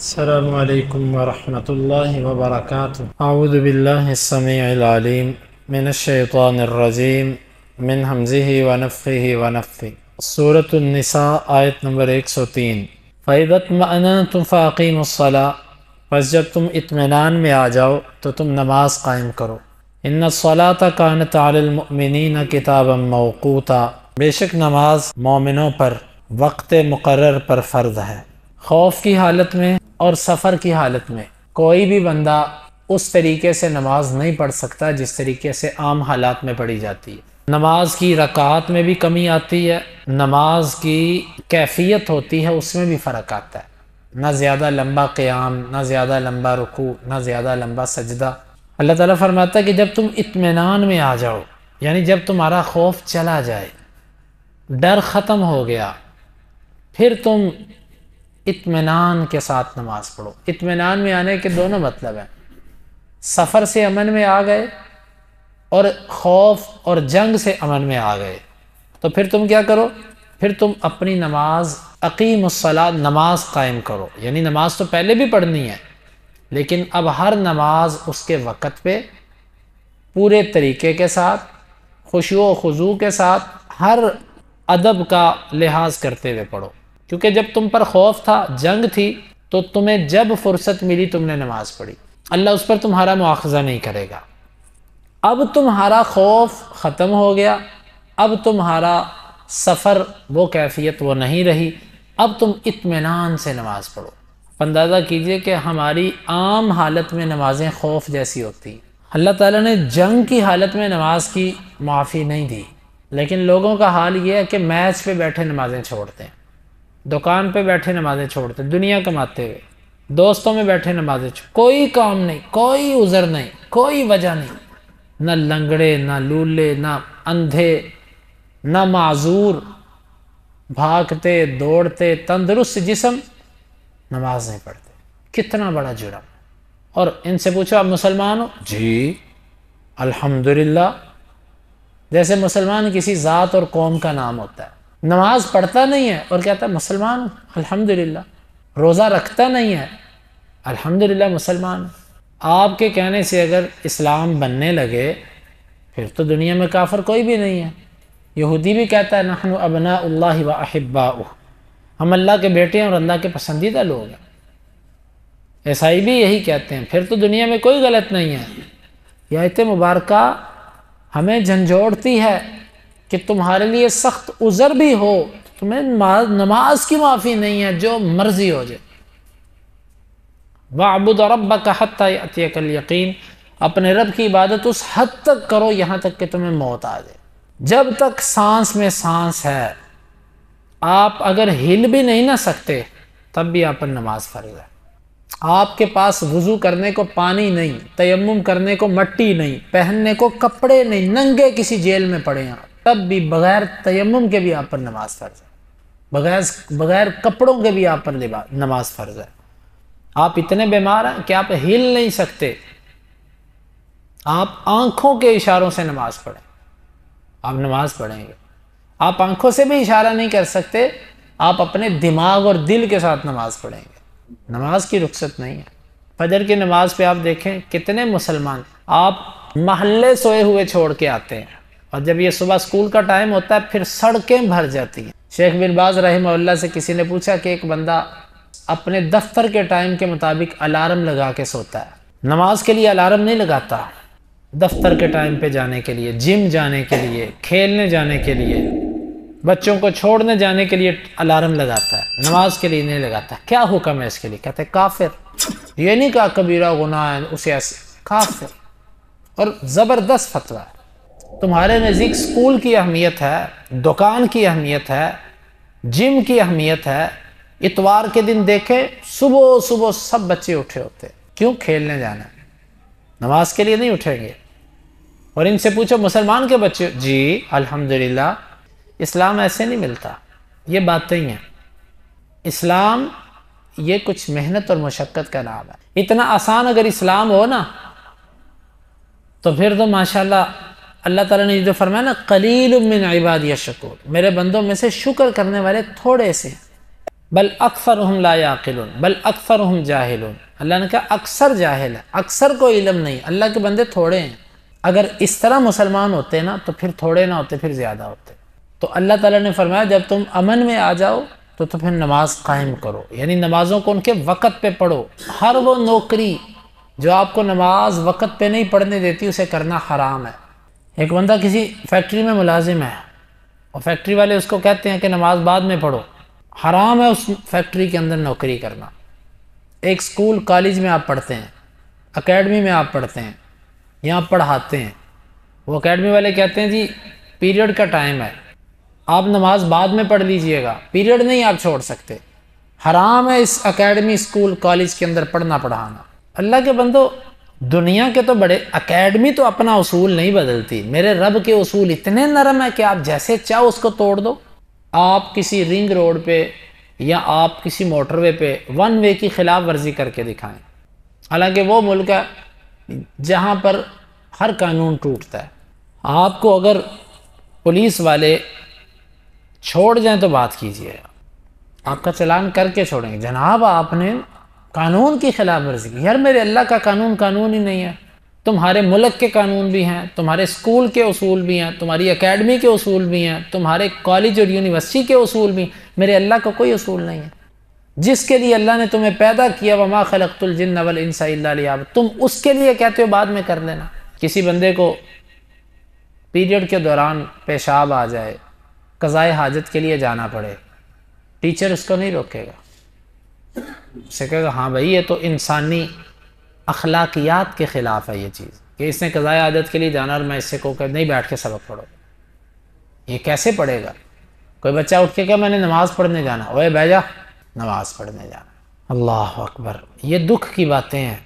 السلام عليكم ورحمة الله وبركاته أعوذ بالله السميع العليم من الشيطان الرجيم من همزه ونفخه ونفثه سورة النساء آية نمبر 103 فَإِذَتْ مَأْنَنْتُمْ فَاقِيمُ الصلاة بس جب जब तुम इत्मीनान में تو تم نماز قائم کرو ان करो इन सलात कानत आलमिन موقوتا بے شک نماز مومنوں پر وقت مقرر پر فرض ہے خوف کی حالت میں और सफ़र की हालत में कोई भी बंदा उस तरीके से नमाज नहीं पढ़ सकता जिस तरीके से आम हालात में पढ़ी जाती है नमाज की रकात में भी कमी आती है नमाज की कैफियत होती है उसमें भी फ़र्क आता है ना ज़्यादा लंबा क़्याम ना ज़्यादा लंबा रुकू ना ज़्यादा लंबा सजदा अल्लाह ताला फरमाता है कि जब तुम इत्मीनान में आ जाओ यानी जब तुम्हारा खौफ चला जाए डर ख़त्म हो गया फिर तुम इतमान के साथ नमाज़ पढ़ो इतमान में आने के दोनों मतलब हैं सफ़र से अमन में आ गए और खौफ और जंग से अमन में आ गए तो फिर तुम क्या करो फिर तुम अपनी नमाज अकीमसला नमाज कायम करो यानी नमाज तो पहले भी पढ़नी है लेकिन अब हर नमाज उसके वक़्त पे पूरे तरीके के साथ खुशो खजू के साथ हर अदब का लिहाज करते हुए पढ़ो क्योंकि जब तुम पर खौफ था जंग थी तो तुम्हें जब फुर्सत मिली तुमने नमाज पढ़ी अल्लाह उस पर तुम्हारा मुआवजा नहीं करेगा अब तुम्हारा खौफ ख़त्म हो गया अब तुम्हारा सफ़र वो कैफियत वो नहीं रही अब तुम इतमान से नमाज़ पढ़ो अंदाज़ा कीजिए कि हमारी आम हालत में नमाज़ें खौफ जैसी होती हैं अल्लाह ताला ने जंग की हालत में नमाज की माफ़ी नहीं दी लेकिन लोगों का हाल ये है कि मैच पे बैठे नमाज़ें छोड़ते हैं दुकान पे बैठे नमाज़ें छोड़ते दुनिया कमाते हुए दोस्तों में बैठे नमाजें छोड़ कोई काम नहीं कोई उज़र नहीं कोई वजह नहीं ना लंगड़े ना लूले ना अंधे ना माजूर भागते दौड़ते तंदुरुस्त जिसम नमाज नहीं पढ़ते कितना बड़ा जुड़म और इनसे पूछो आप मुसलमान हो जी अल्हम्दुलिल्लाह जैसे मुसलमान किसी ज़ात और कौम का नाम होता है नमाज पढ़ता नहीं है और कहता है मुसलमान अल्हम्दुलिल्लाह रोज़ा रखता नहीं है अल्हम्दुलिल्लाह मुसलमान आपके कहने से अगर इस्लाम बनने लगे फिर तो दुनिया में काफर कोई भी नहीं है यहूदी भी कहता है नहन अबना व हम अल्लाह के बेटे हैं और अल्लाह के पसंदीदा लोग हैं ईसाई भी यही कहते हैं फिर तो दुनिया में कोई गलत नहीं है यह आयत मुबारक हमें झंझोड़ती है कि तुम्हारे लिए सख्त उज़र भी हो तुम्हें नमाज की माफ़ी नहीं है जो मर्ज़ी हो जाए वाबुद रब का हत्याकल यकीन अपने रब की इबादत उस हद तक करो यहाँ तक कि तुम्हें मौत आ जाए जब तक सांस में सांस है आप अगर हिल भी नहीं ना सकते तब भी आप पर नमाज फर्ज है आपके पास वज़ू करने को पानी नहीं तयम करने को मट्टी नहीं पहनने को कपड़े नहीं नंगे किसी जेल में पड़े हैं तब भी बगैर तयम के भी आप पर नमाज फ़र्ज है बगैर बगैर कपड़ों के भी आप पर नमाज फ़र्ज है आप इतने बीमार हैं कि आप हिल नहीं सकते आप आंखों के इशारों से नमाज पढ़ें आप नमाज पढ़ेंगे आप आंखों से भी इशारा नहीं कर सकते आप अपने दिमाग और दिल के साथ नमाज पढ़ेंगे नमाज की रुख्सत नहीं है फजर की नमाज पे आप देखें कितने मुसलमान आप महल्ले सोए हुए छोड़ के आते हैं और जब ये सुबह स्कूल का टाइम होता है फिर सड़कें भर जाती हैं शेख बिन बाज रहमल्ला से किसी ने पूछा कि एक बंदा अपने दफ्तर के टाइम के मुताबिक अलार्म लगा के सोता है नमाज के लिए अलार्म नहीं लगाता दफ्तर के टाइम पे जाने के लिए जिम जाने के लिए खेलने जाने के लिए बच्चों को छोड़ने जाने के लिए अलार्म लगाता है नमाज के लिए नहीं लगाता क्या हुक्म है इसके लिए कहते हैं काफिर ये नहीं कहा कबीरा गुना है उसे ऐसे काफिर और ज़बरदस्त फतवा है तुम्हारे नज़दीक स्कूल की अहमियत है दुकान की अहमियत है जिम की अहमियत है इतवार के दिन देखें सुबह सुबह सब बच्चे उठे होते क्यों खेलने जाना नमाज के लिए नहीं उठेंगे और इनसे पूछो मुसलमान के बच्चे जी अल्हम्दुलिल्लाह इस्लाम ऐसे नहीं मिलता ये बातें ही हैं इस्लाम ये कुछ मेहनत और मशक्क़त का नाम है इतना आसान अगर इस्लाम हो ना तो फिर तो माशाल्लाह अल्लाह ताला ने जो फरमाया ना कलील मिन या शकूर मेरे बंदों में से शुक्र करने वाले थोड़े से बल अक्सर हम लायाकिल बल अक्सर हम जाहिल अल्लाह ने कहा अक्सर जाहिल है अक्सर को इलम नहीं अल्लाह के बंदे थोड़े हैं अगर इस तरह मुसलमान होते ना तो फिर थोड़े ना होते फिर ज़्यादा होते तो अल्लाह ताला ने फरमाया जब तुम अमन में आ जाओ तो तो फिर नमाज कायम करो यानी नमाज़ों को उनके वक़्त पे पढ़ो हर वो नौकरी जो आपको नमाज वक़्त पे नहीं पढ़ने देती उसे करना हराम है एक बंदा किसी फैक्ट्री में मुलाजिम है और फैक्ट्री वाले उसको कहते हैं कि नमाज बाद में पढ़ो हराम है उस फैक्ट्री के अंदर नौकरी करना एक स्कूल कॉलेज में आप पढ़ते हैं अकेडमी में आप पढ़ते हैं यहाँ पढ़ाते हैं वो अकेडमी वाले कहते हैं जी पीरियड का टाइम है आप नमाज बाद में पढ़ लीजिएगा पीरियड नहीं आप छोड़ सकते हराम है इस अकेडमी स्कूल कॉलेज के अंदर पढ़ना पढ़ाना अल्लाह के बंदो दुनिया के तो बड़े अकेडमी तो अपना उसूल नहीं बदलती मेरे रब के उसूल इतने नरम है कि आप जैसे चाहो उसको तोड़ दो आप किसी रिंग रोड पे या आप किसी मोटरवे पे वन वे की खिलाफ वर्जी करके दिखाएं हालांकि वो मुल्क है जहाँ पर हर कानून टूटता है आपको अगर पुलिस वाले छोड़ जाएं तो बात कीजिए आपका चलान करके छोड़ेंगे जनाब आपने कानून की खिलाफ वर्जी की यार मेरे अल्लाह का कानून कानून ही नहीं है तुम्हारे मुल्क के कानून भी हैं तुम्हारे स्कूल के असूल भी हैं तुम्हारी अकेडमी के असूल भी हैं तुम्हारे कॉलेज और यूनिवर्सिटी के असूल भी मेरे अल्लाह का कोई असूल नहीं है जिसके लिए अल्लाह ने तुम्हें पैदा किया वमा खलकतुलजिन वल इंसा तुम उसके लिए कहते हो बाद में कर लेना किसी बंदे को पीरियड के दौरान पेशाब आ जाए कज़ाए हाजत के लिए जाना पड़े टीचर उसको नहीं रोकेगा से कहेगा हाँ भाई ये तो इंसानी अखलाकियात के ख़िलाफ़ है ये चीज़ कि इसने कज़ाए आदत के लिए जाना और मैं इससे को कर नहीं बैठ के सबक पढ़ो ये कैसे पढ़ेगा कोई बच्चा उठ के क्या मैंने नमाज़ पढ़ने जाना ओए जा नमाज पढ़ने जाना अल्लाह अकबर ये दुख की बातें हैं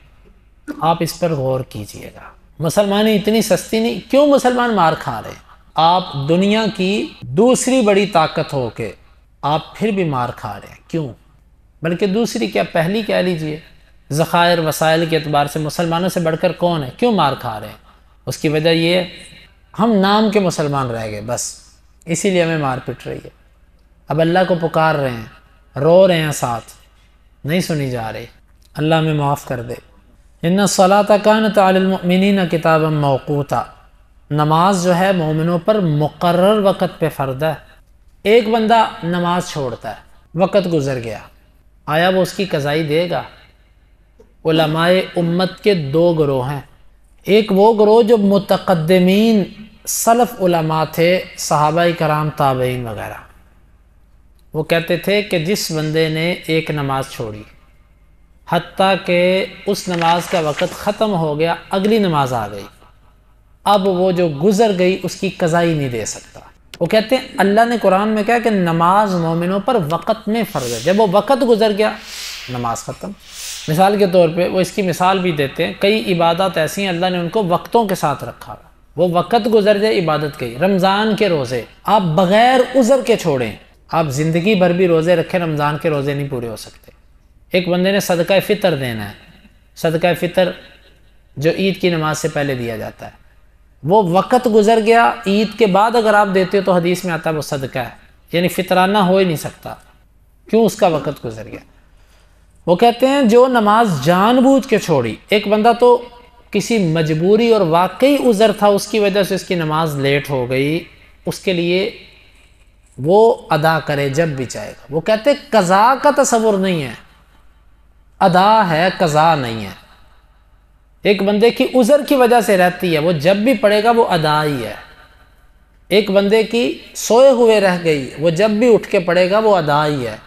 आप इस पर गौर कीजिएगा मुसलमान इतनी सस्ती नहीं क्यों मुसलमान मार खा रहे हैं आप दुनिया की दूसरी बड़ी ताकत हो के आप फिर भी मार खा रहे हैं क्यों बल्कि दूसरी क्या पहली कह लीजिए ज़ख़ायर वसाइल के अतबार से मुसलमानों से बढ़कर कौन है क्यों मार खा रहे हैं उसकी वजह ये हम नाम के मुसलमान रह गए बस इसीलिए हमें मार पिट रही है अब अल्लाह को पुकार रहे हैं रो रहे हैं साथ नहीं सुनी जा रही अल्लाह में माफ़ कर दे इन सलात कान न किताब मौकूता नमाज जो है मोमिनों पर मुकर वक़्त पे फ़र्द है एक बंदा नमाज छोड़ता है वक़्त गुजर गया आया वो उसकी कज़ाई देगा उलमाए उम्मत के दो ग्रोह हैं एक वो ग्रोह जो मतकदमीन सलफ़ उलमा थे सहाबा कराम ताबेन वगैरह वो कहते थे कि जिस बंदे ने एक नमाज़ छोड़ी हती के उस नमाज का वक़्त ख़त्म हो गया अगली नमाज आ गई अब वो जो गुज़र गई उसकी कज़ाई नहीं दे सकता वो कहते हैं अल्लाह ने कुरान में कहा कि नमाज मोमिनों पर वक़्त में फ़र्ज है जब वो वक़्त गुजर गया नमाज ख़त्म मिसाल के तौर पे वो इसकी मिसाल भी देते हैं कई इबादत ऐसी हैं अल्लाह ने उनको वक्तों के साथ रखा वो वक़्त गुजर जाए इबादत के रमज़ान के रोज़े आप बग़ैर उज़र के छोड़ें आप ज़िंदगी भर भी रोज़े रखें रमज़ान के रोज़े नहीं पूरे हो सकते एक बंदे ने सदका फ़ितर देना है सदका फ़ितर जो ईद की नमाज से पहले दिया जाता है वो वक़्त गुजर गया ईद के बाद अगर आप देते हो तो हदीस में आता है वो सदका है यानी फितराना हो ही नहीं सकता क्यों उसका वक़्त गुजर गया वो कहते हैं जो नमाज जानबूझ के छोड़ी एक बंदा तो किसी मजबूरी और वाकई उज़र था उसकी वजह से उसकी नमाज लेट हो गई उसके लिए वो अदा करे जब भी चाहेगा वो कहते कज़ा का तस्वुर नहीं है अदा है कज़ा नहीं है एक बंदे की उज़र की वजह से रहती है वो जब भी पड़ेगा वो अदा ही है एक बंदे की सोए हुए रह गई वो जब भी उठ के पड़ेगा वो अदा ही है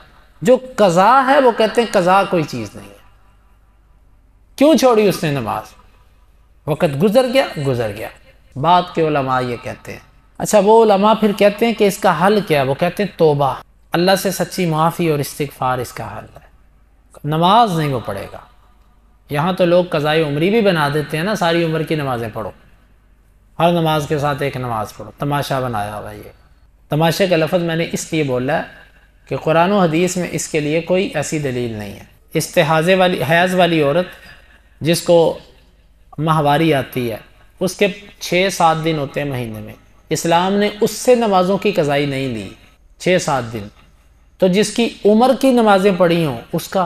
जो कज़ा है वो कहते हैं कज़ा कोई चीज़ नहीं है क्यों छोड़ी उसने नमाज वक़्त गुज़र गया गुज़र गया बात के उलमा ये कहते हैं अच्छा वो उलमा फिर कहते हैं कि इसका हल क्या वो कहते हैं तोबा अल्लाह से सच्ची माफ़ी और इस्तफ़ार इसका हल है नमाज नहीं वो पढ़ेगा यहाँ तो लोग कज़ाई उम्री भी बना देते हैं ना सारी उम्र की नमाज़ें पढ़ो हर नमाज के साथ एक नमाज़ पढ़ो तमाशा बनाया हुआ ये तमाशे का लफ्ज़ मैंने इसलिए बोला कि कुरान हदीस में इसके लिए कोई ऐसी दलील नहीं है इस्तेहाजे वाली हयाज वाली औरत जिसको माहवारी आती है उसके छः सात दिन होते हैं महीने में इस्लाम ने उससे नमाज़ों की कज़ाई नहीं ली छः सात दिन तो जिसकी उम्र की नमाज़ें पढ़ी हों उसका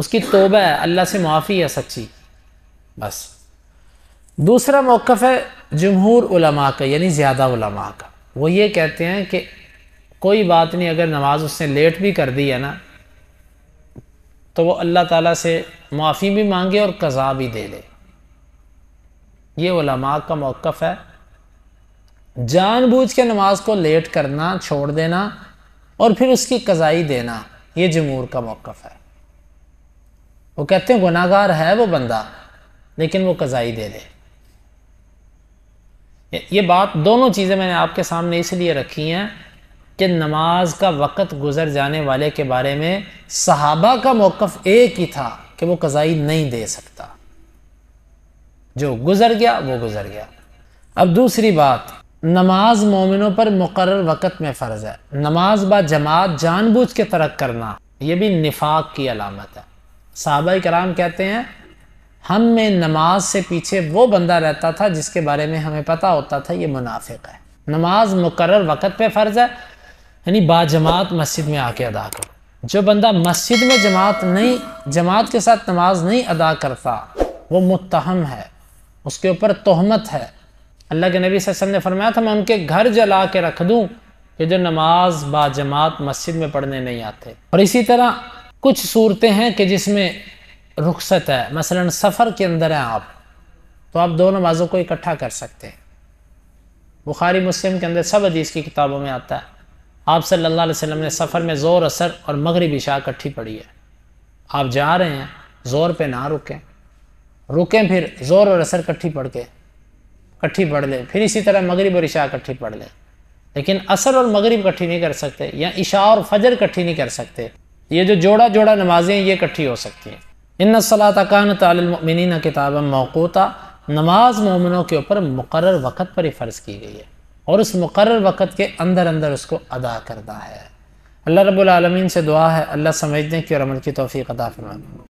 उसकी तोबा है अल्लाह से माफ़ी है सच्ची बस दूसरा मौक़ है जमहूर उलमा का यानी ज़्यादा उलमा का वो ये कहते हैं कि कोई बात नहीं अगर नमाज उसने लेट भी कर दी है ना तो वो अल्लाह ताला से माफ़ी भी मांगे और कज़ा भी दे ले ये उलमा का मौक़ है जानबूझ के नमाज को लेट करना छोड़ देना और फिर उसकी कज़ाई देना ये जमूर का मौक़ है वो कहते हैं गुनागार है वो बंदा लेकिन वो कज़ाई दे दे ये बात दोनों चीज़ें मैंने आपके सामने इसलिए रखी हैं कि नमाज का वक़्त गुज़र जाने वाले के बारे में सहाबा का मौक़ एक ही था कि वो कज़ाई नहीं दे सकता जो गुज़र गया वो गुज़र गया अब दूसरी बात नमाज मोमिनों पर मुकर वक़्त में फ़र्ज़ है नमाज बा जमात जानबूझ के तरक करना यह भी निफाक की अलामत है साहबा कराम कहते हैं हम में नमाज से पीछे वो बंदा रहता था जिसके बारे में हमें पता होता था ये मुनाफिक है नमाज मुकर वक़्त पे फ़र्ज़ है यानी बाजमात मस्जिद में आके अदा करो जो बंदा मस्जिद में जमात नहीं जमात के साथ नमाज नहीं अदा करता वो मुतहम है उसके ऊपर तहमत है अल्लाह के नबी वसम ने फरमाया था मैं उनके घर जला के रख दूँ कि जो नमाज बाजमात मस्जिद में पढ़ने नहीं आते और इसी तरह कुछ सूरतें हैं कि जिसमें रुखसत है मसलन सफ़र के अंदर हैं आप तो आप दो नमाज़ों को इकट्ठा कर सकते हैं बुखारी मुस्लिम के अंदर सब हदीस की किताबों में आता है आप सल्लल्लाहु अलैहि वसल्लम ने सफ़र में ज़ोर असर और मगरब इशा इकट्ठी पढ़ी है आप जा रहे हैं ज़ोर पर ना रुकें रुकें फिर ज़ोर और असर इकट्ठी पढ़ के इकट्ठी पढ़ लें फिर इसी तरह मगरब और इशा इकट्ठी पढ़ लें लेकिन असर और मगरब इकट्ठी नहीं कर सकते या इशा और फजर इकट्ठी नहीं कर सकते ये जो जोड़ा जोड़ा नमाजें ये इकट्ठी हो सकती हैं इन सलात कान किताब मौकूता नमाज मोमिनों के ऊपर मुकर वक़्त पर ही फ़र्ज़ की गई है और उस मुकर वक़्त के अंदर अंदर उसको अदा करना है अल्लाह रबालमीन से दुआ है अल्लाह समझने की और अमल की तोफ़ी अदा फरमा